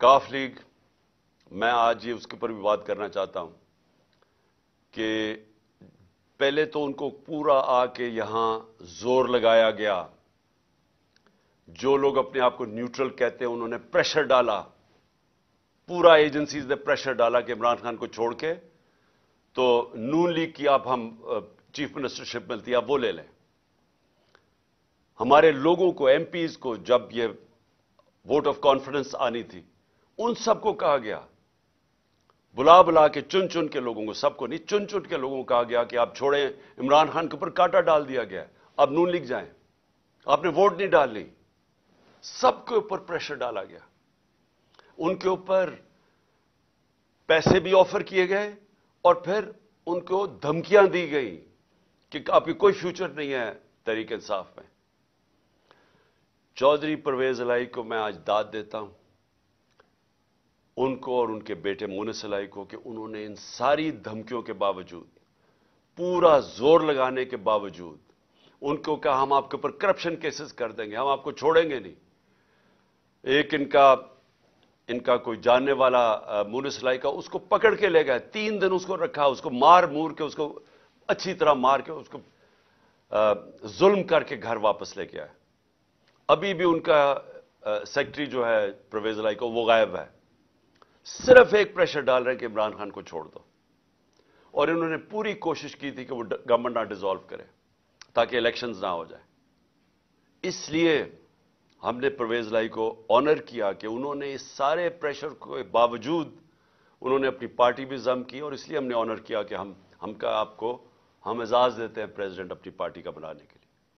काफ league मैं आज ये उसके ऊपर भी बात करना चाहता हूं कि पहले तो उनको पूरा आके यहां जोर लगाया गया जो लोग अपने आप को न्यूट्रल कहते हैं उन्होंने प्रेशर डाला पूरा एजेंसीज ने प्रेशर डाला कि इमरान खान को छोड़ के तो नून लीग की आप हम चीफ मिनिस्टरशिप मिलती है आप वो ले लें हमारे लोगों को एमपीज को जब ये वोट ऑफ कॉन्फिडेंस आनी थी उन सबको कहा गया बुला बुला के चुन चुन के लोगों को सबको नहीं चुन चुन के लोगों को कहा गया कि आप छोड़ें इमरान खान के ऊपर कांटा डाल दिया गया अब नून लिख जाए आपने वोट नहीं डाल ली सबके ऊपर प्रेशर डाला गया उनके ऊपर पैसे भी ऑफर किए गए और फिर उनको धमकियां दी गई कि आपकी कोई फ्यूचर नहीं है तरीके इंसाफ में चौधरी परवेज लाई को मैं आज दाद देता हूं उनको और उनके बेटे मोनसलाई को कि उन्होंने इन सारी धमकियों के बावजूद पूरा जोर लगाने के बावजूद उनको कहा हम आपके ऊपर करप्शन केसेस कर देंगे हम आपको छोड़ेंगे नहीं एक इनका इनका कोई जानने वाला मोनसलाई का उसको पकड़ के ले गए तीन दिन उसको रखा उसको मार मूर के उसको अच्छी तरह मार के उसको जुल्म करके घर वापस लेके आए अभी भी उनका सेक्रेटरी जो है प्रवेजलाई को वो गायब है सिर्फ एक प्रेशर डाल रहे हैं कि इमरान खान को छोड़ दो और इन्होंने पूरी कोशिश की थी कि वो गवर्नमेंट ना डिसॉल्व करें ताकि इलेक्शंस ना हो जाए इसलिए हमने परवेज लाई को ऑनर किया कि उन्होंने इस सारे प्रेशर के बावजूद उन्होंने अपनी पार्टी भी जम की और इसलिए हमने ऑनर किया कि हम हमका आपको हम एजाज़ देते हैं प्रेजिडेंट अपनी पार्टी का बनाने के लिए